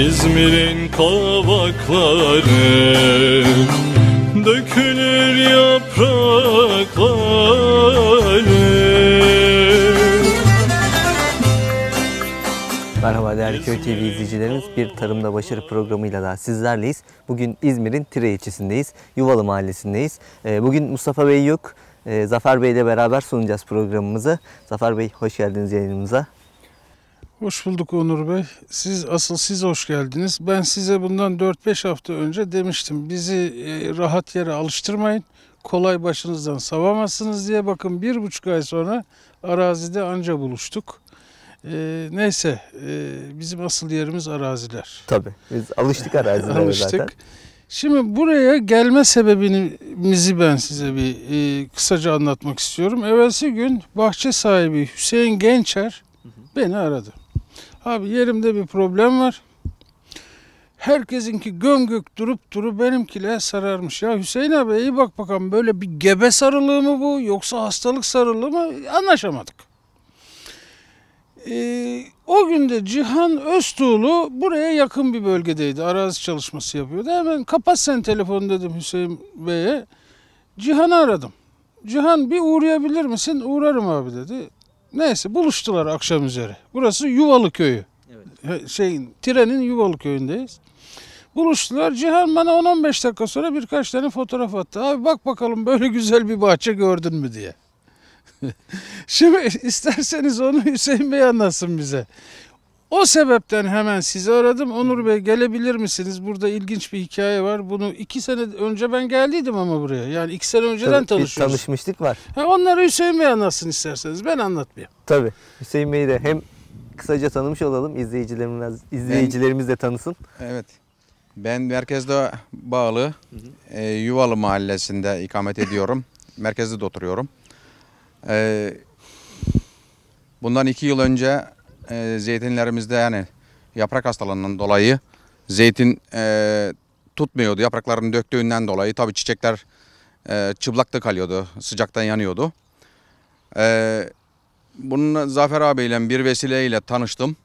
İzmir'in kavakları Dökülür yaprakları Merhaba değerli Köy TV izleyicilerimiz. Bir Tarımda Başarı programıyla da sizlerleyiz. Bugün İzmir'in Tire ilçesindeyiz. Yuvalı mahallesindeyiz. Ee, bugün Mustafa Bey yok. Ee, Zafer Bey ile beraber sunacağız programımızı. Zafer Bey hoş geldiniz yayınımıza. Hoş bulduk Onur Bey. Siz asıl siz hoş geldiniz. Ben size bundan 4-5 hafta önce demiştim. Bizi e, rahat yere alıştırmayın. Kolay başınızdan savamazsınız diye bakın bir buçuk ay sonra arazide anca buluştuk. E, neyse e, bizim asıl yerimiz araziler. Tabii biz alıştık arazilere alıştık. zaten. Şimdi buraya gelme sebebimizi ben size bir e, kısaca anlatmak istiyorum. Evvelsi gün bahçe sahibi Hüseyin Gençer beni aradı. Abi yerimde bir problem var. Herkesinki göm gök durup duru benimkile sararmış. Ya Hüseyin abi iyi bak bakalım böyle bir gebe sarılığı mı bu yoksa hastalık sarılığı mı anlaşamadık. Ee, o günde Cihan Öztuğlu buraya yakın bir bölgedeydi. Arazi çalışması yapıyordu. Hemen kapat sen telefonu dedim Hüseyin Bey'e. Cihan'ı aradım. Cihan bir uğrayabilir misin? Uğrarım abi dedi. Neyse buluştular akşam üzeri. Burası Yuvalı Köyü. Evet. Şeyin, trenin Yuvalı Köyü'ndeyiz. Buluştular. Cihan bana 10-15 dakika sonra birkaç tane fotoğraf attı. Abi bak bakalım böyle güzel bir bahçe gördün mü diye. Şimdi isterseniz onu Hüseyin Bey anlatsın bize. O sebepten hemen sizi aradım. Onur Bey gelebilir misiniz? Burada ilginç bir hikaye var. Bunu iki sene önce ben geldiydim ama buraya. Yani iki sene önceden Tabii, tanışıyoruz. Bir tanışmışlık var. Ha, onları Hüseyin Bey anlatsın isterseniz. Ben anlatmayayım. Tabii. Hüseyin Bey'i de hem kısaca tanımış olalım. izleyicilerimiz, izleyicilerimiz de tanısın. Evet. Ben merkezde bağlı hı hı. E, Yuvalı mahallesinde ikamet ediyorum. merkezde de oturuyorum. E, bundan iki yıl önce e, zeytinlerimizde yani yaprak hastalığından dolayı zeytin e, tutmuyordu. Yapraklarını döktüğünden dolayı tabii çiçekler e, çıplakta kalıyordu, sıcaktan yanıyordu. E, bununla Zafer abiyle bir vesileyle tanıştım.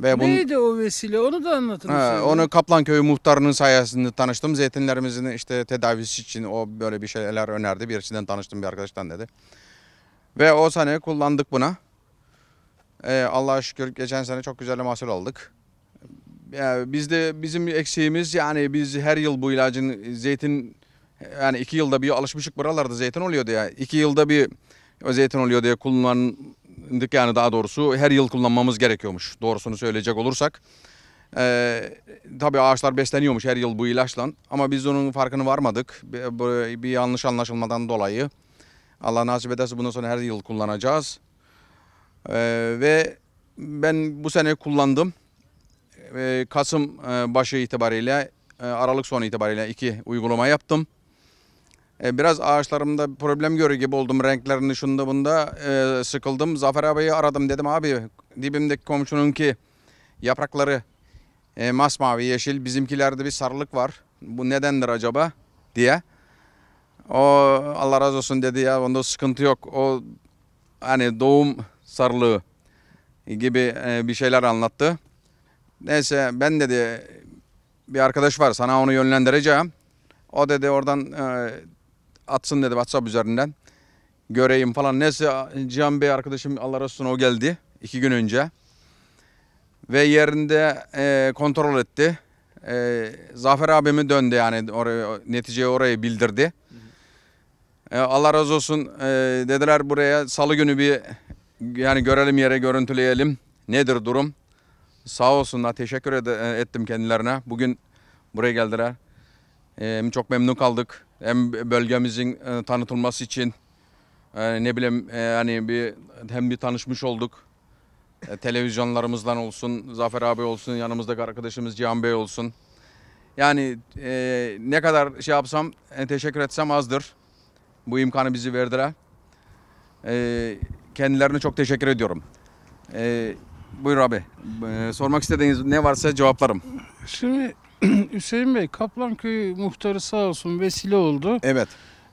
Ve bunun, Neydi o vesile? Onu da anlatın. He, onu Kaplanköy muhtarının sayesinde tanıştım. Zeytinlerimizin işte tedavisi için o böyle bir şeyler önerdi. Birisinden tanıştım bir arkadaştan dedi. Ve o sene kullandık buna. Ee, Allah'a şükür geçen sene çok güzel mahsul aldık. Yani bizde bizim eksiğimiz yani biz her yıl bu ilacın zeytin yani iki yılda bir alışmışık buralarda zeytin oluyordu ya. Yani. İki yılda bir zeytin oluyor diye kullandık yani daha doğrusu her yıl kullanmamız gerekiyormuş doğrusunu söyleyecek olursak. Ee, tabii ağaçlar besleniyormuş her yıl bu ilaçla ama biz onun farkını varmadık bir, bir yanlış anlaşılmadan dolayı. Allah nasip ederse bundan sonra her yıl kullanacağız. Ee, ve ben bu sene kullandım. Ee, Kasım e, başı itibariyle, e, Aralık sonu itibariyle iki uygulama yaptım. Ee, biraz ağaçlarımda problem görü gibi oldum. Renklerini şunda bunda e, sıkıldım. Zafer abiyi aradım. Dedim abi dibimdeki komşunun ki yaprakları e, masmavi yeşil. Bizimkilerde bir sarılık var. Bu nedendir acaba diye. O Allah razı olsun dedi ya onda sıkıntı yok. O hani doğum sarılığı gibi e, bir şeyler anlattı. Neyse ben dedi bir arkadaş var sana onu yönlendireceğim. O dedi oradan e, atsın dedi WhatsApp üzerinden. Göreyim falan. Neyse Cihan Bey arkadaşım Allah razı olsun o geldi iki gün önce. Ve yerinde e, kontrol etti. E, Zafer abimi döndü yani oraya, neticeyi orayı bildirdi. Hı hı. E, Allah razı olsun e, dediler buraya salı günü bir yani görelim yere görüntüleyelim. Nedir durum? Sağ olsunlar. Teşekkür ed e, ettim kendilerine. Bugün buraya geldiler. Hem çok memnun kaldık. Hem bölgemizin e, tanıtılması için e, ne bileyim e, hani bir hem bir tanışmış olduk. E, televizyonlarımızdan olsun, Zafer abi olsun, yanımızdaki arkadaşımız Cihan Bey olsun. Yani e, ne kadar şey yapsam, e, teşekkür etsem azdır. Bu imkanı bizi verdiler. Eee Kendilerine çok teşekkür ediyorum. Ee, buyur abi. Ee, sormak istediğiniz ne varsa cevaplarım. Şimdi Hüseyin Bey, Kaplanköy muhtarı sağ olsun vesile oldu. Evet.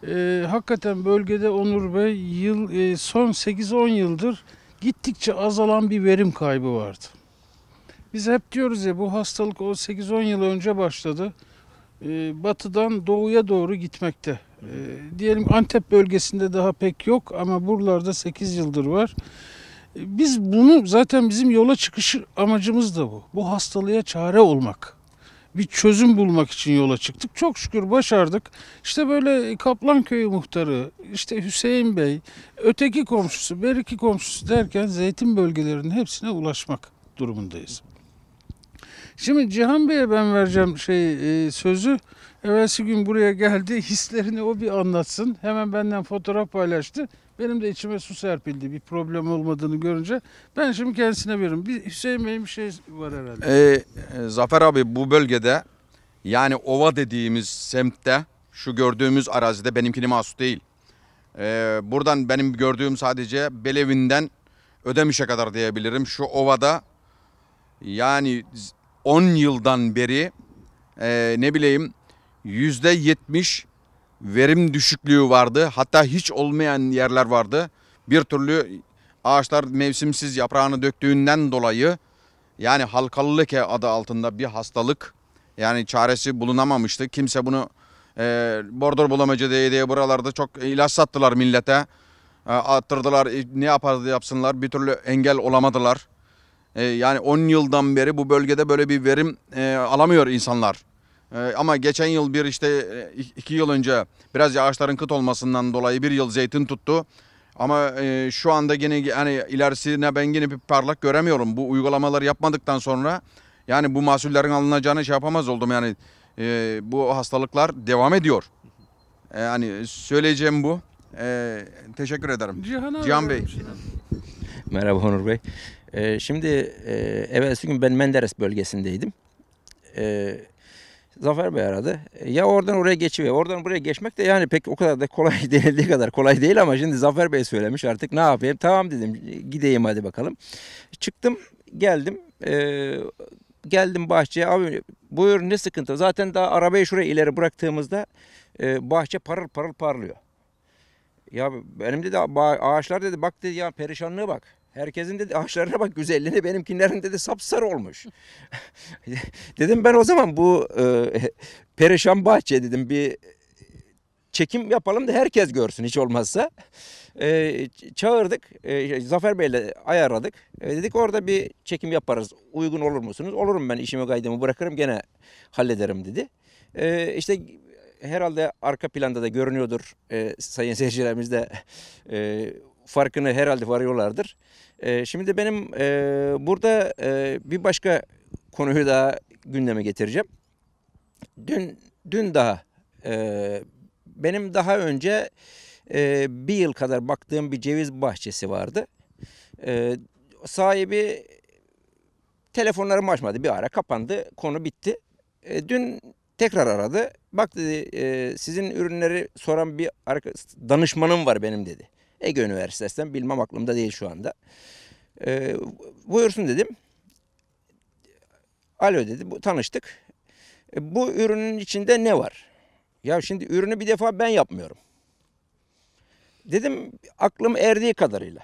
Ee, hakikaten bölgede Onur Bey yıl e, son 8-10 yıldır gittikçe azalan bir verim kaybı vardı. Biz hep diyoruz ya bu hastalık 8-10 yıl önce başladı. Ee, batıdan doğuya doğru gitmekte. E, diyelim Antep bölgesinde daha pek yok ama buralarda 8 yıldır var. Ee, biz bunu zaten bizim yola çıkış amacımız da bu. Bu hastalığa çare olmak. Bir çözüm bulmak için yola çıktık. Çok şükür başardık. İşte böyle Kaplan Köyü muhtarı, işte Hüseyin Bey, öteki komşusu, beriki komşusu derken zeytin bölgelerinin hepsine ulaşmak durumundayız. Şimdi Cihan Bey'e ben vereceğim şey e, sözü. Evvelsi gün buraya geldi. Hislerini o bir anlatsın. Hemen benden fotoğraf paylaştı. Benim de içime su serpildi bir problem olmadığını görünce. Ben şimdi kendisine veririm. Bir Hüseyin Bey'in bir şey var herhalde. Ee, e, Zafer abi bu bölgede yani ova dediğimiz semtte şu gördüğümüz arazide benimkini mahsus değil. Ee, buradan benim gördüğüm sadece Belevin'den Ödemiş'e kadar diyebilirim. Şu ovada yani 10 yıldan beri e, ne bileyim yüzde yetmiş verim düşüklüğü vardı. Hatta hiç olmayan yerler vardı. Bir türlü ağaçlar mevsimsiz yaprağını döktüğünden dolayı yani halkalı adı altında bir hastalık yani çaresi bulunamamıştı. Kimse bunu e, bordor bulamacı diye, diye buralarda çok ilaç sattılar millete. E, attırdılar e, ne yapardı yapsınlar bir türlü engel olamadılar. E, yani 10 yıldan beri bu bölgede böyle bir verim e, alamıyor insanlar. Ee, ama geçen yıl bir işte e, iki yıl önce biraz ağaçların kıt olmasından dolayı bir yıl zeytin tuttu. Ama e, şu anda yine hani ilerisine ben yine bir parlak göremiyorum. Bu uygulamaları yapmadıktan sonra yani bu mahsullerin alınacağını şey yapamaz oldum yani. E, bu hastalıklar devam ediyor. yani söyleyeceğim bu. teşekkür ederim. Cihan, Cihan Bey. Merhaba Onur Bey. şimdi e, evvelsi gün ben Menderes bölgesindeydim. Zafer Bey aradı. E, ya oradan oraya geçiyor. Oradan buraya geçmek de yani pek o kadar da kolay denildiği kadar kolay değil ama şimdi Zafer Bey söylemiş artık ne yapayım. Tamam dedim gideyim hadi bakalım. Çıktım geldim. Ee, geldim bahçeye. Abi buyur ne sıkıntı? Zaten daha arabayı şuraya ileri bıraktığımızda e, bahçe parıl parıl parlıyor. Ya benim dedi ağaçlar dedi bak dedi ya perişanlığı bak. Herkesin dedi ağaçlarına bak güzelliğine benimkinlerin dedi sapsarı olmuş. dedim ben o zaman bu e, perişan bahçe dedim bir çekim yapalım da herkes görsün hiç olmazsa. E, çağırdık. E, Zafer Bey'le ayarladık. E, dedik orada bir çekim yaparız. Uygun olur musunuz? Olurum ben işimi kaydımı bırakırım gene hallederim dedi. E, işte herhalde arka planda da görünüyordur. E, sayın seyircilerimiz de e, farkını herhalde varıyorlardır. E, şimdi benim e, burada e, bir başka konuyu daha gündeme getireceğim. Dün dün daha e, benim daha önce bir yıl kadar baktığım bir ceviz bahçesi vardı. E, sahibi telefonlarımı açmadı bir ara kapandı konu bitti. dün tekrar aradı. Bak dedi sizin ürünleri soran bir danışmanım var benim dedi. Ege Üniversitesi'nden bilmem aklımda değil şu anda. E, buyursun dedim. Alo dedi bu, tanıştık. E, bu ürünün içinde ne var? Ya şimdi ürünü bir defa ben yapmıyorum. Dedim aklım erdiği kadarıyla.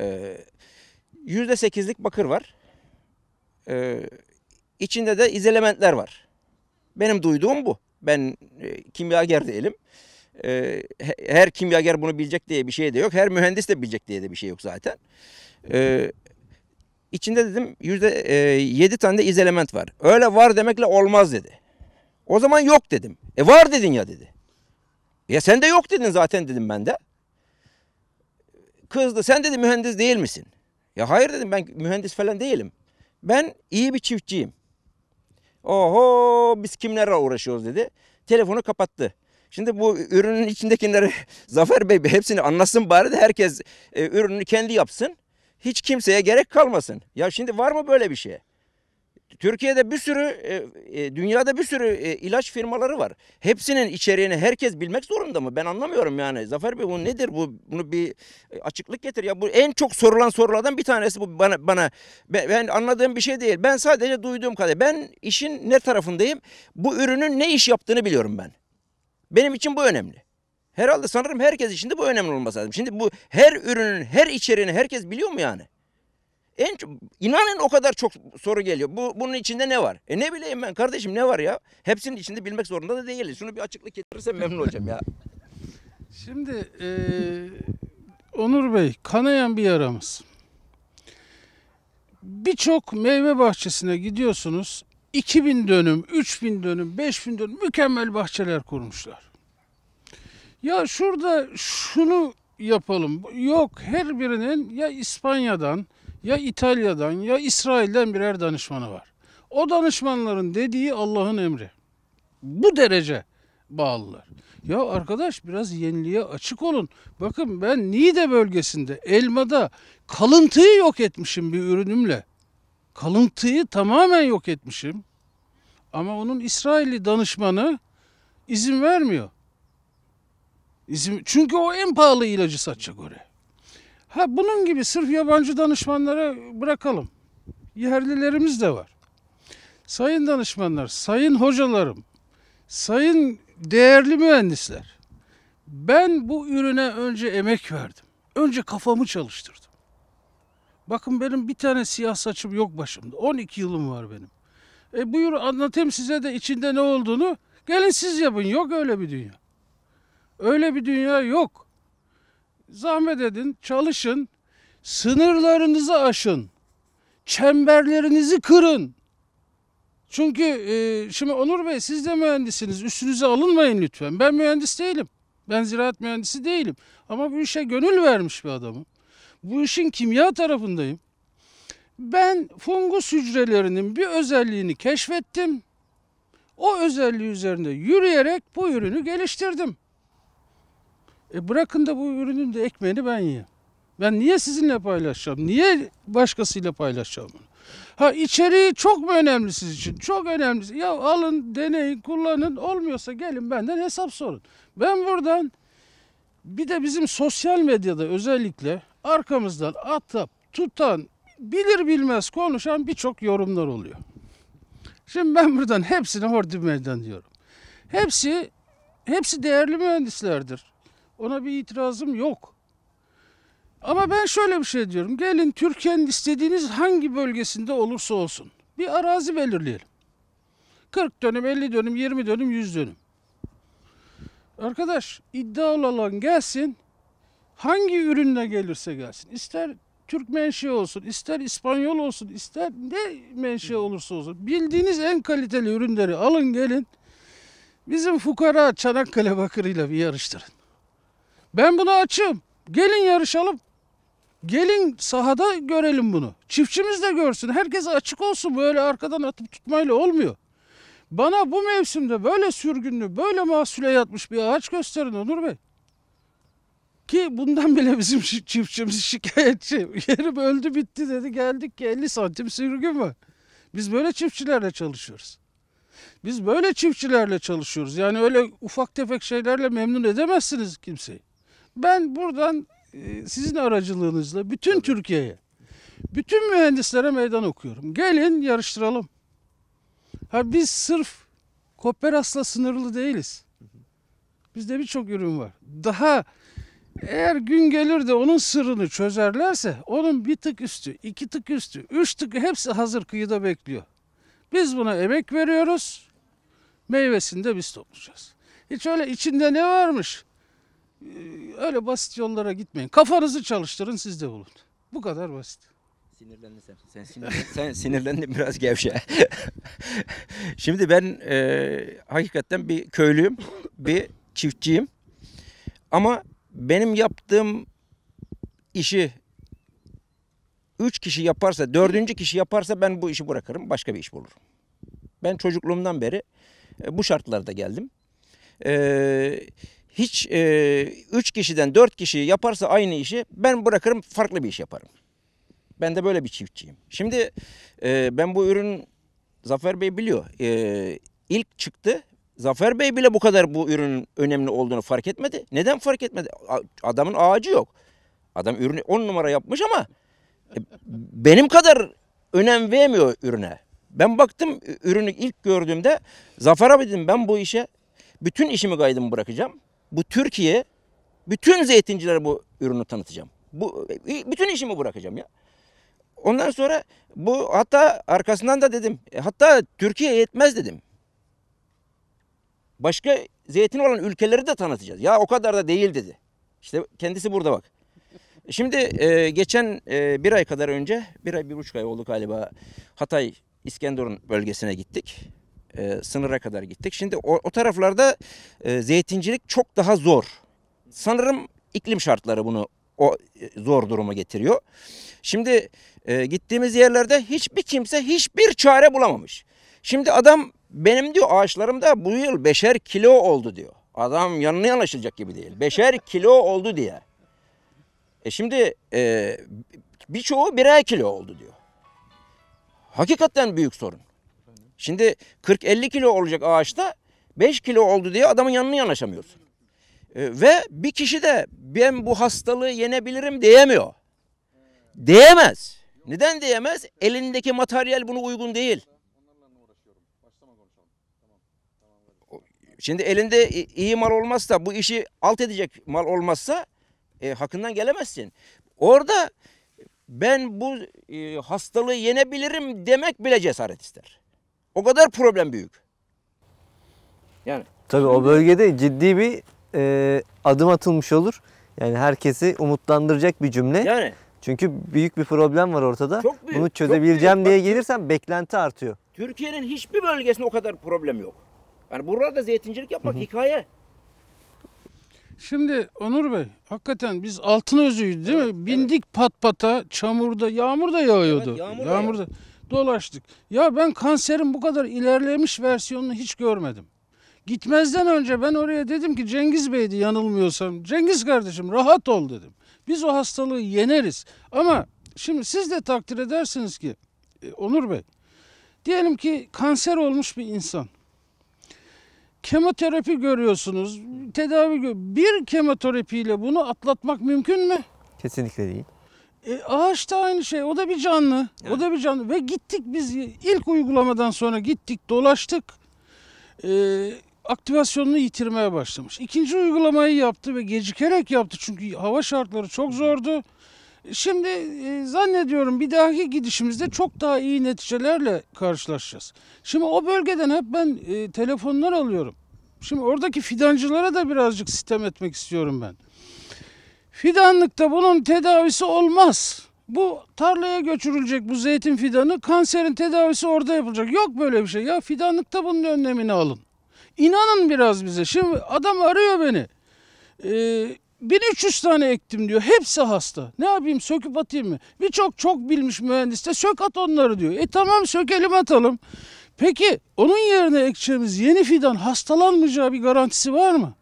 Ee, yüzde sekizlik bakır var. Ee, içinde de izelementler var. Benim duyduğum bu. Ben e, kimyager değilim e, her kimyager bunu bilecek diye bir şey de yok. Her mühendis de bilecek diye de bir şey yok zaten. Ee, içinde dedim yüzde e, yedi tane de iz element var. Öyle var demekle olmaz dedi. O zaman yok dedim. E var dedin ya dedi. Ya sen de yok dedin zaten dedim ben de. Kızdı sen dedi mühendis değil misin? Ya hayır dedim ben mühendis falan değilim. Ben iyi bir çiftçiyim. Oho biz kimlerle uğraşıyoruz dedi. Telefonu kapattı. Şimdi bu ürünün içindekileri Zafer Bey hepsini anlasın bari de herkes e, ürünü kendi yapsın. Hiç kimseye gerek kalmasın. Ya şimdi var mı böyle bir şey? Türkiye'de bir sürü, e, e, dünyada bir sürü e, ilaç firmaları var. Hepsinin içeriğini herkes bilmek zorunda mı? Ben anlamıyorum yani. Zafer Bey bu nedir bu? Bunu bir e, açıklık getir. Ya bu en çok sorulan sorulardan bir tanesi bu bana bana ben, ben anladığım bir şey değil. Ben sadece duyduğum kadar ben işin ne tarafındayım? Bu ürünün ne iş yaptığını biliyorum ben. Benim için bu önemli. Herhalde sanırım herkes için de bu önemli olması lazım. Şimdi bu her ürünün, her içeriğini herkes biliyor mu yani? En inanın o kadar çok soru geliyor. Bu bunun içinde ne var? E ne bileyim ben kardeşim ne var ya? Hepsinin içinde bilmek zorunda da değiliz. Şunu bir açıklık getirirsen memnun olacağım ya. Şimdi e, Onur Bey kanayan bir yaramız. Birçok meyve bahçesine gidiyorsunuz. 2000 dönüm, 3000 dönüm, 5000 dönüm mükemmel bahçeler kurmuşlar. Ya şurada şunu yapalım. Yok her birinin ya İspanya'dan ya İtalya'dan ya İsrail'den birer danışmanı var. O danışmanların dediği Allah'ın emri. Bu derece bağlılar. Ya arkadaş biraz yeniliğe açık olun. Bakın ben Niğde bölgesinde elmada kalıntıyı yok etmişim bir ürünümle kalıntıyı tamamen yok etmişim. Ama onun İsrailli danışmanı izin vermiyor. İzin, çünkü o en pahalı ilacı satacak oraya. Ha bunun gibi sırf yabancı danışmanlara bırakalım. Yerlilerimiz de var. Sayın danışmanlar, sayın hocalarım, sayın değerli mühendisler. Ben bu ürüne önce emek verdim. Önce kafamı çalıştırdım. Bakın benim bir tane siyah saçım yok başımda. 12 yılım var benim. E buyur anlatayım size de içinde ne olduğunu. Gelin siz yapın. Yok öyle bir dünya. Öyle bir dünya yok. Zahmet edin, çalışın, sınırlarınızı aşın, çemberlerinizi kırın. Çünkü e, şimdi Onur Bey siz de mühendisiniz. Üstünüze alınmayın lütfen. Ben mühendis değilim. Ben ziraat mühendisi değilim. Ama bu işe gönül vermiş bir adamım bu işin kimya tarafındayım. Ben fungus hücrelerinin bir özelliğini keşfettim. O özelliği üzerinde yürüyerek bu ürünü geliştirdim. E bırakın da bu ürünün de ekmeğini ben yiyeyim. Ben niye sizinle paylaşacağım? Niye başkasıyla paylaşacağım bunu? Ha içeriği çok mu önemli siz için? Çok önemli. Ya alın, deneyin, kullanın. Olmuyorsa gelin benden hesap sorun. Ben buradan bir de bizim sosyal medyada özellikle arkamızdan atıp tutan, bilir bilmez konuşan birçok yorumlar oluyor. Şimdi ben buradan hepsine hordi meydan diyorum. Hepsi hepsi değerli mühendislerdir. Ona bir itirazım yok. Ama ben şöyle bir şey diyorum. Gelin Türkiye'nin istediğiniz hangi bölgesinde olursa olsun bir arazi belirleyelim. 40 dönüm, 50 dönüm, 20 dönüm, 100 dönüm. Arkadaş iddia olan gelsin hangi ürünle gelirse gelsin ister Türk menşe olsun, ister İspanyol olsun, ister ne menşe olursa olsun. Bildiğiniz en kaliteli ürünleri alın gelin. Bizim fukara Çanakkale bakırıyla bir yarıştırın. Ben bunu açım. Gelin yarışalım. Gelin sahada görelim bunu. Çiftçimiz de görsün. herkes açık olsun. Böyle arkadan atıp tutmayla olmuyor. Bana bu mevsimde böyle sürgünlü, böyle mahsule yatmış bir ağaç gösterin Onur Bey. Ki bundan bile bizim çiftçimiz şikayetçi. Yerim öldü bitti dedi geldik ki 50 santim sürgü mü? Biz böyle çiftçilerle çalışıyoruz. Biz böyle çiftçilerle çalışıyoruz. Yani öyle ufak tefek şeylerle memnun edemezsiniz kimseyi. Ben buradan e, sizin aracılığınızla bütün Türkiye'ye, bütün mühendislere meydan okuyorum. Gelin yarıştıralım. Ha biz sırf Kooperas'la sınırlı değiliz. Bizde birçok ürün var. Daha eğer gün gelir de onun sırrını çözerlerse onun bir tık üstü, iki tık üstü, üç tık hepsi hazır kıyıda bekliyor. Biz buna emek veriyoruz. Meyvesini de biz toplayacağız. Hiç öyle içinde ne varmış? Ee, öyle basit yollara gitmeyin. Kafanızı çalıştırın siz de bulun. Bu kadar basit. Sinirlendin sen. Sen, sinirlen, sen sinirlendin biraz gevşe. Şimdi ben e, hakikaten bir köylüyüm, bir çiftçiyim. Ama benim yaptığım işi üç kişi yaparsa, dördüncü kişi yaparsa ben bu işi bırakırım, başka bir iş bulurum. Ben çocukluğumdan beri e, bu şartlarda geldim. E, hiç e, üç kişiden dört kişi yaparsa aynı işi ben bırakırım, farklı bir iş yaparım. Ben de böyle bir çiftçiyim. Şimdi e, ben bu ürün Zafer Bey biliyor. ilk çıktı Zafer Bey bile bu kadar bu ürünün önemli olduğunu fark etmedi. Neden fark etmedi? Adamın ağacı yok. Adam ürünü on numara yapmış ama e, benim kadar önem vermiyor ürüne. Ben baktım ürünü ilk gördüğümde Zafer abi dedim ben bu işe bütün işimi kaydımı bırakacağım. Bu Türkiye bütün zeytincilere bu ürünü tanıtacağım. Bu e, bütün işimi bırakacağım ya. Ondan sonra bu hatta arkasından da dedim e, hatta Türkiye yetmez dedim başka zeytin olan ülkeleri de tanıtacağız. Ya o kadar da değil dedi. İşte kendisi burada bak. Şimdi e, geçen e, bir ay kadar önce, bir ay bir buçuk ay oldu galiba Hatay İskenderun bölgesine gittik. E, sınıra kadar gittik. Şimdi o, o taraflarda e, zeytincilik çok daha zor. Sanırım iklim şartları bunu o e, zor duruma getiriyor. Şimdi e, gittiğimiz yerlerde hiçbir kimse hiçbir çare bulamamış. Şimdi adam benim diyor ağaçlarımda bu yıl beşer kilo oldu diyor. Adam yanına yanaşılacak gibi değil. Beşer kilo oldu diye. E şimdi e, birçoğu birer kilo oldu diyor. Hakikaten büyük sorun. Şimdi 40-50 kilo olacak ağaçta 5 kilo oldu diye adamın yanına yanaşamıyorsun. E, ve bir kişi de ben bu hastalığı yenebilirim diyemiyor. Diyemez. Neden diyemez? Elindeki materyal bunu uygun değil. Şimdi elinde iyi mal olmazsa bu işi alt edecek mal olmazsa e, hakkından gelemezsin. Orada ben bu e, hastalığı yenebilirim demek bile cesaret ister. O kadar problem büyük. Yani tabii o bölgede ciddi bir e, adım atılmış olur. Yani herkesi umutlandıracak bir cümle. Yani çünkü büyük bir problem var ortada. Çok büyük, Bunu çözebileceğim çok büyük. diye gelirsen beklenti artıyor. Türkiye'nin hiçbir bölgesinde o kadar problem yok. Yani buralarda zeytincilik yapmak hı hı. hikaye. Şimdi Onur Bey, hakikaten biz altın özüydü değil evet, mi? Bindik evet. pat pata, çamurda, yağmur da yağıyordu. Evet, yağmur Yağmurda ya. dolaştık. Ya ben kanserin bu kadar ilerlemiş versiyonunu hiç görmedim. Gitmezden önce ben oraya dedim ki Cengiz Bey'di yanılmıyorsam. Cengiz kardeşim rahat ol dedim. Biz o hastalığı yeneriz. Ama şimdi siz de takdir edersiniz ki e, Onur Bey, diyelim ki kanser olmuş bir insan kemoterapi görüyorsunuz, tedavi gör Bir kemoterapiyle bunu atlatmak mümkün mü? Kesinlikle değil. E, ağaç da aynı şey. O da bir canlı. Evet. O da bir canlı. Ve gittik biz ilk uygulamadan sonra gittik dolaştık. E, aktivasyonunu yitirmeye başlamış. İkinci uygulamayı yaptı ve gecikerek yaptı. Çünkü hava şartları çok zordu. Şimdi e, zannediyorum bir dahaki gidişimizde çok daha iyi neticelerle karşılaşacağız. Şimdi o bölgeden hep ben e, telefonlar alıyorum. Şimdi oradaki fidancılara da birazcık sistem etmek istiyorum ben. Fidanlıkta bunun tedavisi olmaz. Bu tarlaya götürülecek bu zeytin fidanı kanserin tedavisi orada yapılacak. Yok böyle bir şey. Ya fidanlıkta bunun önlemini alın. İnanın biraz bize. Şimdi adam arıyor beni. Ee, 1300 tane ektim diyor. Hepsi hasta. Ne yapayım söküp atayım mı? Birçok çok bilmiş mühendis de sök at onları diyor. E tamam sökelim atalım. Peki onun yerine ekeceğimiz yeni fidan hastalanmayacağı bir garantisi var mı?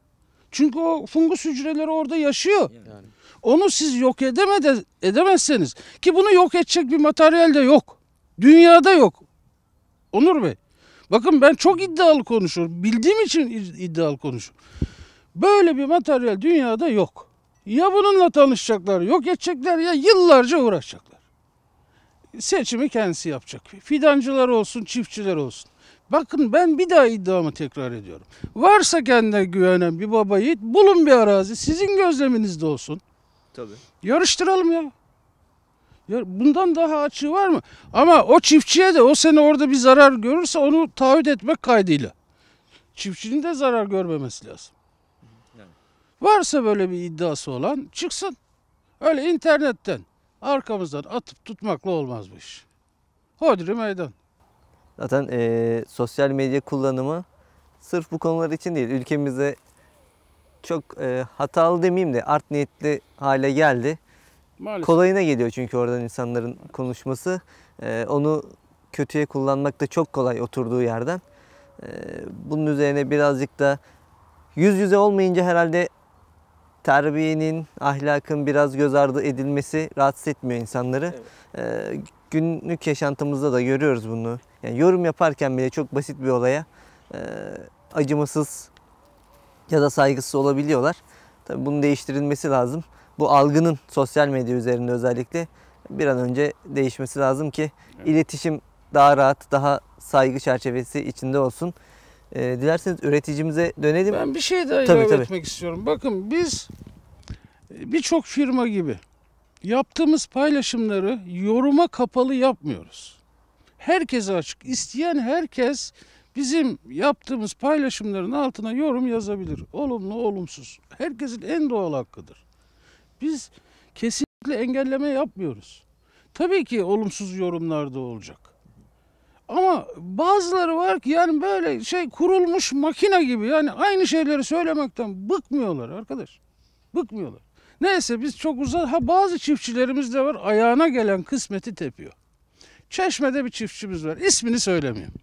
Çünkü o fungus hücreleri orada yaşıyor. Yani. Onu siz yok edemede, edemezseniz ki bunu yok edecek bir materyal de yok. Dünyada yok. Onur Bey. Bakın ben çok iddialı konuşuyorum. Bildiğim için iddialı konuşuyorum. Böyle bir materyal dünyada yok. Ya bununla tanışacaklar, yok edecekler ya yıllarca uğraşacaklar. Seçimi kendisi yapacak. Fidancılar olsun, çiftçiler olsun. Bakın ben bir daha iddiamı tekrar ediyorum. Varsa kendine güvenen bir baba yiğit bulun bir arazi sizin gözleminizde olsun. Tabii. Yarıştıralım ya. ya. Bundan daha açığı var mı? Ama o çiftçiye de o seni orada bir zarar görürse onu taahhüt etmek kaydıyla. Çiftçinin de zarar görmemesi lazım. Varsa böyle bir iddiası olan çıksın. Öyle internetten arkamızdan atıp tutmakla olmaz bu iş. Hodri meydan. Zaten e, sosyal medya kullanımı sırf bu konular için değil. Ülkemize çok e, hatalı demeyeyim de art niyetli hale geldi. Maalesef. Kolayına geliyor çünkü oradan insanların konuşması. E, onu kötüye kullanmak da çok kolay oturduğu yerden. E, bunun üzerine birazcık da yüz yüze olmayınca herhalde terbiyenin, ahlakın biraz göz ardı edilmesi rahatsız etmiyor insanları. Evet. Ee, günlük yaşantımızda da görüyoruz bunu. Yani yorum yaparken bile çok basit bir olaya e, acımasız ya da saygısız olabiliyorlar. Tabii bunun değiştirilmesi lazım. Bu algının sosyal medya üzerinde özellikle bir an önce değişmesi lazım ki evet. iletişim daha rahat, daha saygı çerçevesi içinde olsun. E, dilerseniz üreticimize dönelim. Ben bir şey daha tabii, ilave tabii. etmek istiyorum. Bakın biz e, birçok firma gibi yaptığımız paylaşımları yoruma kapalı yapmıyoruz. Herkese açık. İsteyen herkes bizim yaptığımız paylaşımların altına yorum yazabilir. Olumlu, olumsuz. Herkesin en doğal hakkıdır. Biz kesinlikle engelleme yapmıyoruz. Tabii ki olumsuz yorumlar da olacak. Ama bazıları var ki yani böyle şey kurulmuş makine gibi yani aynı şeyleri söylemekten bıkmıyorlar arkadaş. Bıkmıyorlar. Neyse biz çok uzak. Ha bazı çiftçilerimiz de var ayağına gelen kısmeti tepiyor. Çeşme'de bir çiftçimiz var. İsmini söylemiyorum.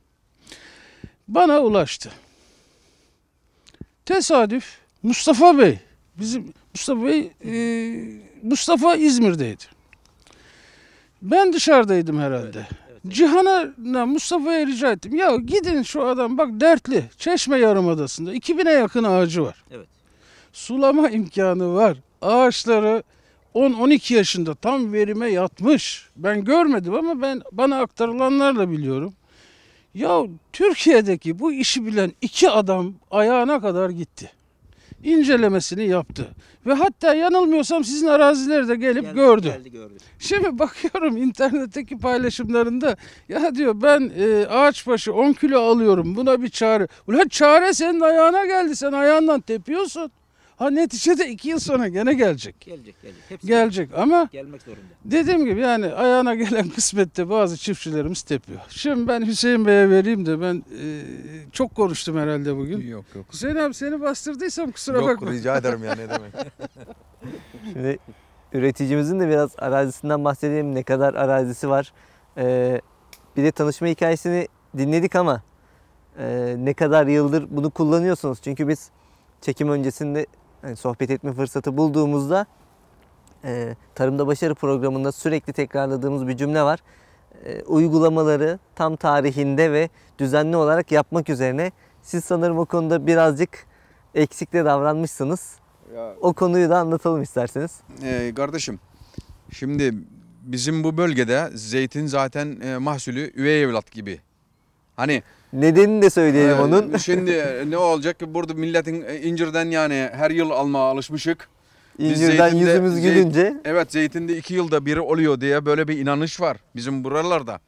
Bana ulaştı. Tesadüf Mustafa Bey. Bizim Mustafa Bey e, Mustafa İzmir'deydi. Ben dışarıdaydım herhalde. Evet. Cihan'a Mustafa'ya rica ettim. Ya gidin şu adam bak dertli. Çeşme Yarımadası'nda 2000'e yakın ağacı var. Evet. Sulama imkanı var. Ağaçları 10-12 yaşında tam verime yatmış. Ben görmedim ama ben bana aktarılanlarla biliyorum. Ya Türkiye'deki bu işi bilen iki adam ayağına kadar gitti incelemesini yaptı. Ve hatta yanılmıyorsam sizin arazileri de gelip geldi, gördü. Geldi, gördü. Şimdi bakıyorum internetteki paylaşımlarında ya diyor ben e, ağaç başı 10 kilo alıyorum buna bir çare. Ulan çare senin ayağına geldi sen ayağından tepiyorsun. Ha neticede iki yıl sonra gene gelecek. Gelecek gelecek. Hepsi gelecek ama gelmek zorunda. Dediğim gibi yani ayağına gelen kısmette bazı çiftçilerimiz tepiyor. Şimdi ben Hüseyin Bey'e vereyim de ben e, çok konuştum herhalde bugün. Yok yok. Hüseyin abi seni bastırdıysam kusura yok, bakma. Yok rica ederim ya ne demek. Şimdi üreticimizin de biraz arazisinden bahsedelim. Ne kadar arazisi var. Ee, bir de tanışma hikayesini dinledik ama e, ne kadar yıldır bunu kullanıyorsunuz? Çünkü biz çekim öncesinde hani sohbet etme fırsatı bulduğumuzda e, Tarımda Başarı programında sürekli tekrarladığımız bir cümle var. E, uygulamaları tam tarihinde ve düzenli olarak yapmak üzerine siz sanırım o konuda birazcık eksikle davranmışsınız. Ya. O konuyu da anlatalım isterseniz. Ee, kardeşim şimdi bizim bu bölgede zeytin zaten e, mahsulü üvey evlat gibi. Hani Nedenini de söyleyelim ee, onun. Şimdi e, ne olacak ki burada milletin e, incirden yani her yıl almaya alışmışık. İncirden Biz yüzümüz zeyt, Evet zeytinde iki yılda bir oluyor diye böyle bir inanış var bizim buralarda.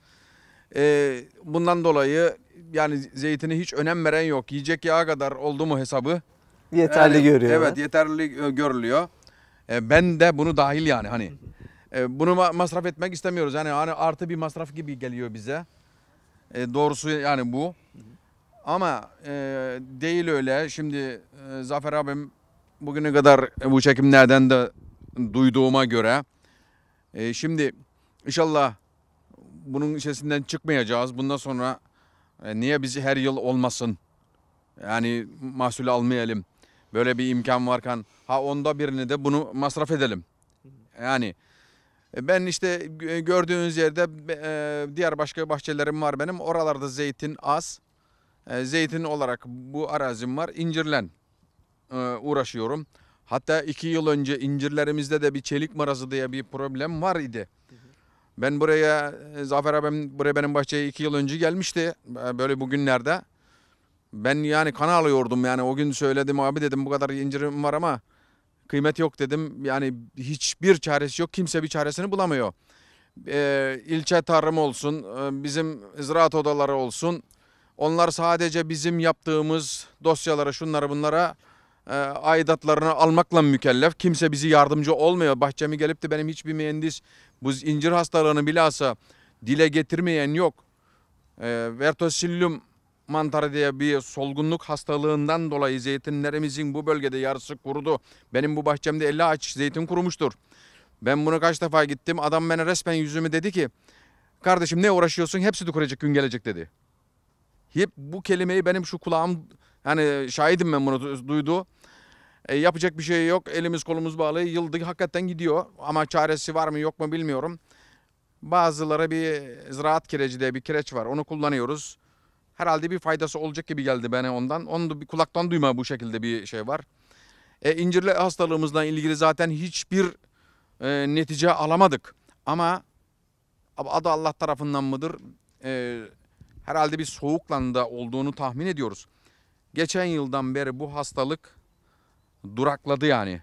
Ee, bundan dolayı yani zeytine hiç önem veren yok. Yiyecek yağa kadar oldu mu hesabı? Yeterli yani, görüyor. Evet yeterli e, görülüyor. Ee, ben de bunu dahil yani hani. Ee, bunu masraf etmek istemiyoruz. Yani hani artı bir masraf gibi geliyor bize. E, doğrusu yani bu. Ama e, değil öyle. Şimdi e, Zafer abim bugüne kadar bu çekimlerden de duyduğuma göre e, şimdi inşallah bunun içerisinden çıkmayacağız. Bundan sonra e, niye bizi her yıl olmasın? Yani mahsul almayalım. Böyle bir imkan varken ha onda birini de bunu masraf edelim. Yani e, ben işte e, gördüğünüz yerde e, diğer başka bahçelerim var benim. Oralarda zeytin az. Zeytin olarak bu arazim var. İncirlen uğraşıyorum. Hatta iki yıl önce incirlerimizde de bir çelik marazı diye bir problem var idi. Ben buraya, Zafer abim buraya benim bahçeye iki yıl önce gelmişti. Böyle bugünlerde. Ben yani kan alıyordum yani o gün söyledim abi dedim bu kadar incirim var ama kıymet yok dedim. Yani hiçbir çaresi yok. Kimse bir çaresini bulamıyor. Ee, ilçe tarım olsun, e, bizim ziraat odaları olsun. Onlar sadece bizim yaptığımız dosyalara, şunlara bunlara e, aidatlarını almakla mükellef. Kimse bizi yardımcı olmuyor. Bahçemi gelip de benim hiçbir mühendis bu incir hastalığını bilhassa dile getirmeyen yok. E, vertosillum Mantar diye bir solgunluk hastalığından dolayı zeytinlerimizin bu bölgede yarısı kurudu. Benim bu bahçemde 50 ağaç zeytin kurumuştur. Ben bunu kaç defa gittim. Adam bana resmen yüzümü dedi ki kardeşim ne uğraşıyorsun hepsi de kuracak gün gelecek dedi. Hep bu kelimeyi benim şu kulağım yani şahidim ben bunu duydu. E, yapacak bir şey yok. Elimiz kolumuz bağlı. Yıldık hakikaten gidiyor. Ama çaresi var mı yok mu bilmiyorum. Bazıları bir ziraat kireci diye bir kireç var. Onu kullanıyoruz herhalde bir faydası olacak gibi geldi bana ondan. Onu da bir kulaktan duyma bu şekilde bir şey var. E, incirli hastalığımızla ilgili zaten hiçbir e, netice alamadık. Ama adı Allah tarafından mıdır? E, herhalde bir soğukla da olduğunu tahmin ediyoruz. Geçen yıldan beri bu hastalık durakladı yani.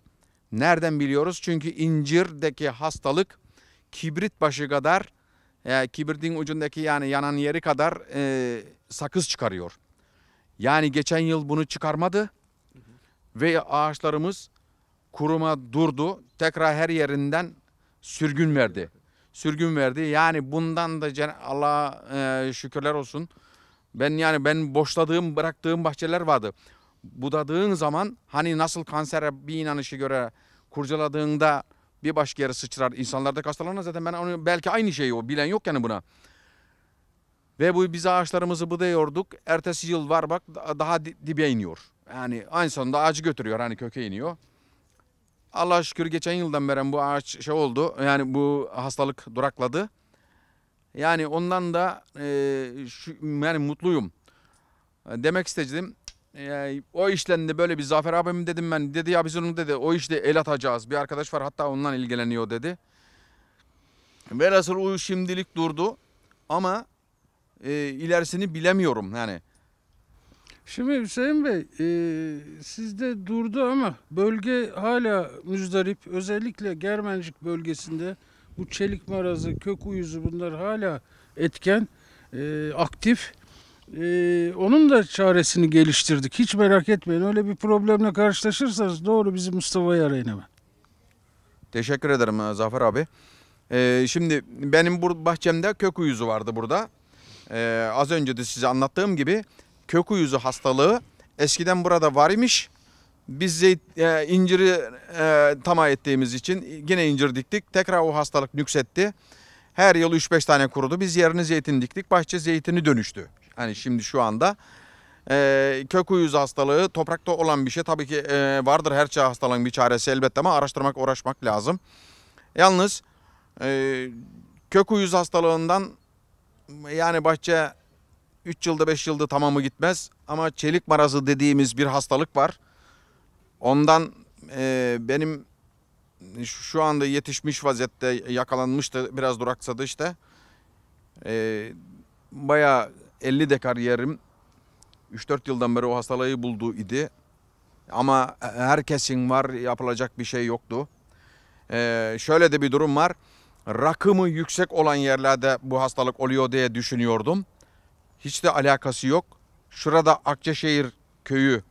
Nereden biliyoruz? Çünkü incirdeki hastalık kibrit başı kadar e, ee, kibritin ucundaki yani yanan yeri kadar e, sakız çıkarıyor. Yani geçen yıl bunu çıkarmadı ve ağaçlarımız kuruma durdu. Tekrar her yerinden sürgün verdi. Sürgün verdi. Yani bundan da Allah'a e, şükürler olsun. Ben yani ben boşladığım, bıraktığım bahçeler vardı. Budadığın zaman hani nasıl kansere bir inanışı göre kurcaladığında bir başka yere sıçrar. İnsanlarda hastalanır zaten ben onu belki aynı şeyi o bilen yok yani buna. Ve bu biz ağaçlarımızı budayorduk. Ertesi yıl var bak daha dibe iniyor. Yani aynı sonunda ağacı götürüyor hani köke iniyor. Allah şükür geçen yıldan beri bu ağaç şey oldu. Yani bu hastalık durakladı. Yani ondan da e, şu, yani mutluyum. Demek istedim e, o işlendi böyle bir Zafer abim dedim ben. Dedi ya biz onu dedi o işte el atacağız. Bir arkadaş var hatta ondan ilgileniyor dedi. Velhasıl o şimdilik durdu ama e, ilerisini bilemiyorum yani. Şimdi Hüseyin Bey e, sizde durdu ama bölge hala müzdarip. Özellikle Germencik bölgesinde bu çelik marazı, kök uyuzu bunlar hala etken, e, aktif. Ee, onun da çaresini geliştirdik. Hiç merak etmeyin. Öyle bir problemle karşılaşırsanız doğru bizi Mustafa'yı arayın hemen. Teşekkür ederim e, Zafer abi. Ee, şimdi benim bu bahçemde kök uyuzu vardı burada. Ee, az önce de size anlattığım gibi kök uyuzu hastalığı eskiden burada var imiş. Biz zeyt, e, inciri e, tamah ettiğimiz için yine incir diktik. Tekrar o hastalık nüksetti. Her yıl 3-5 tane kurudu. Biz yerine zeytin diktik. Bahçe zeytini dönüştü. Hani şimdi şu anda e, kök uyuz hastalığı toprakta olan bir şey. Tabii ki e, vardır her çağ hastalığın bir çaresi elbette ama araştırmak uğraşmak lazım. Yalnız e, kök uyuz hastalığından yani bahçe 3 yılda 5 yılda tamamı gitmez. Ama çelik marazı dediğimiz bir hastalık var. Ondan e, benim şu anda yetişmiş vaziyette yakalanmıştı biraz duraksadı işte. E, bayağı 50 dekar yerim 3-4 yıldan beri o hastalığı buldu idi. Ama herkesin var yapılacak bir şey yoktu. Ee, şöyle de bir durum var. Rakımı yüksek olan yerlerde bu hastalık oluyor diye düşünüyordum. Hiç de alakası yok. Şurada Akçeşehir köyü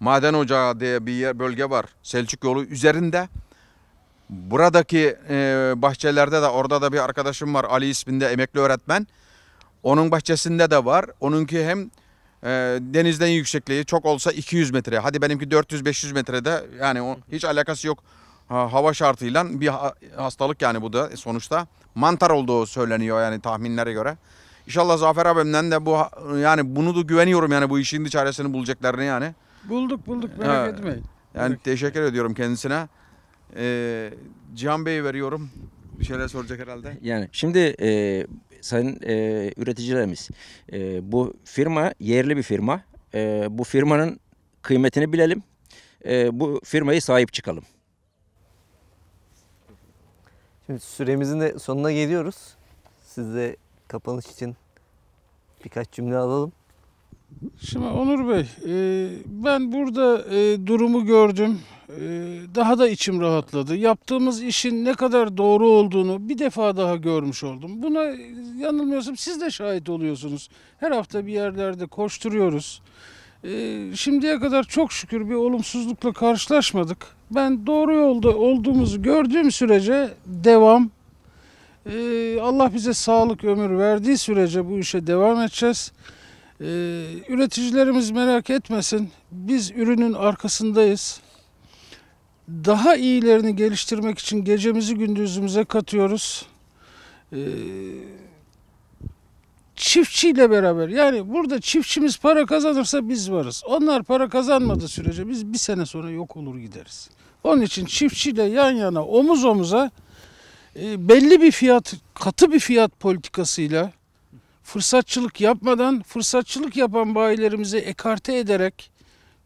maden ocağı diye bir yer, bölge var. Selçuk yolu üzerinde. Buradaki e, bahçelerde de orada da bir arkadaşım var Ali isminde emekli öğretmen. Onun bahçesinde de var. Onunki hem e, denizden yüksekliği çok olsa 200 metre. Hadi benimki 400-500 metrede yani o, hiç alakası yok ha, hava şartıyla bir ha, hastalık yani bu da sonuçta. Mantar olduğu söyleniyor yani tahminlere göre. İnşallah Zafer abimden de bu yani bunu da güveniyorum yani bu işin çaresini bulacaklarını yani. Bulduk bulduk merak ee, etmeyin. Yani merak teşekkür ediyorum kendisine. Ee, Cihan Bey'i veriyorum. Bir şeyler soracak herhalde. Yani şimdi e, sayın e, üreticilerimiz e, bu firma yerli bir firma. E, bu firmanın kıymetini bilelim. E, bu firmayı sahip çıkalım. Şimdi süremizin de sonuna geliyoruz. Siz de kapanış için birkaç cümle alalım. Şimdi Onur Bey, e, ben burada e, durumu gördüm. E, daha da içim rahatladı. Yaptığımız işin ne kadar doğru olduğunu bir defa daha görmüş oldum. Buna yanılmıyorsam siz de şahit oluyorsunuz. Her hafta bir yerlerde koşturuyoruz. E, şimdiye kadar çok şükür bir olumsuzlukla karşılaşmadık. Ben doğru yolda olduğumuzu gördüğüm sürece devam. E, Allah bize sağlık ömür verdiği sürece bu işe devam edeceğiz. Ee, üreticilerimiz merak etmesin. Biz ürünün arkasındayız. Daha iyilerini geliştirmek için gecemizi gündüzümüze katıyoruz. Ee, çiftçiyle beraber yani burada çiftçimiz para kazanırsa biz varız. Onlar para kazanmadığı sürece biz bir sene sonra yok olur gideriz. Onun için çiftçiyle yan yana omuz omuza e, belli bir fiyat katı bir fiyat politikasıyla fırsatçılık yapmadan fırsatçılık yapan bayilerimizi ekarte ederek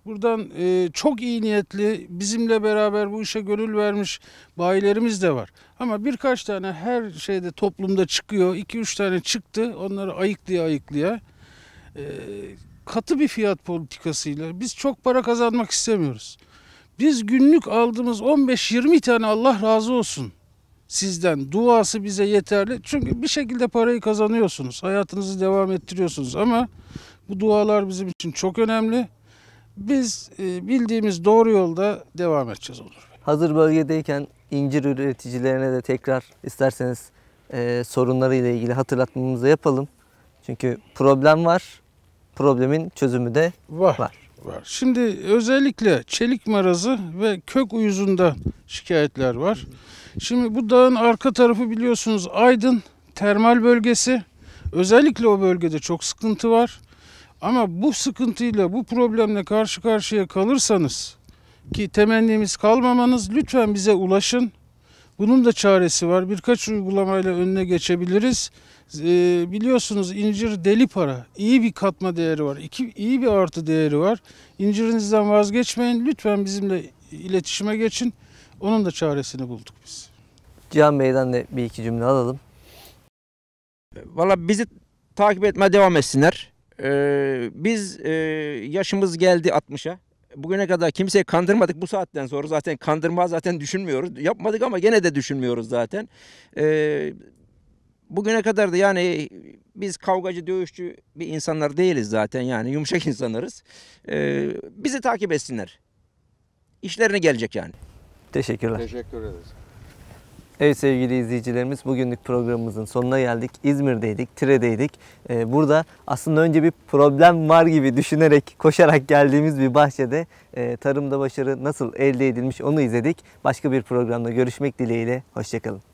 buradan e, çok iyi niyetli bizimle beraber bu işe gönül vermiş bayilerimiz de var. Ama birkaç tane her şeyde toplumda çıkıyor. iki üç tane çıktı onları ayıklaya ayıklaya. E, katı bir fiyat politikasıyla biz çok para kazanmak istemiyoruz. Biz günlük aldığımız 15-20 tane Allah razı olsun sizden. Duası bize yeterli. Çünkü bir şekilde parayı kazanıyorsunuz. Hayatınızı devam ettiriyorsunuz ama bu dualar bizim için çok önemli. Biz e, bildiğimiz doğru yolda devam edeceğiz olur Bey. Hazır bölgedeyken incir üreticilerine de tekrar isterseniz e, sorunları ilgili hatırlatmamızı yapalım. Çünkü problem var, problemin çözümü de var. var var. Şimdi özellikle çelik marazı ve kök uyuzundan şikayetler var. Şimdi bu dağın arka tarafı biliyorsunuz Aydın termal bölgesi. Özellikle o bölgede çok sıkıntı var. Ama bu sıkıntıyla, bu problemle karşı karşıya kalırsanız ki temennimiz kalmamanız lütfen bize ulaşın. Bunun da çaresi var. Birkaç uygulamayla önüne geçebiliriz. Ee, biliyorsunuz incir deli para. İyi bir katma değeri var. İki, iyi bir artı değeri var. İncirinizden vazgeçmeyin. Lütfen bizimle iletişime geçin. Onun da çaresini bulduk biz. Cihan Bey'den de bir iki cümle alalım. Valla bizi takip etmeye devam etsinler. Ee, biz e, yaşımız geldi 60'a. Bugüne kadar kimseyi kandırmadık. Bu saatten sonra zaten kandırma zaten düşünmüyoruz. Yapmadık ama gene de düşünmüyoruz zaten. Ee, bugüne kadar da yani biz kavgacı, dövüşçü bir insanlar değiliz zaten yani yumuşak insanlarız. Ee, bizi takip etsinler. İşlerine gelecek yani. Teşekkürler. Teşekkür ederiz. Evet sevgili izleyicilerimiz bugünlük programımızın sonuna geldik. İzmir'deydik, Tire'deydik. Ee, burada aslında önce bir problem var gibi düşünerek, koşarak geldiğimiz bir bahçede e, tarımda başarı nasıl elde edilmiş onu izledik. Başka bir programda görüşmek dileğiyle, hoşçakalın.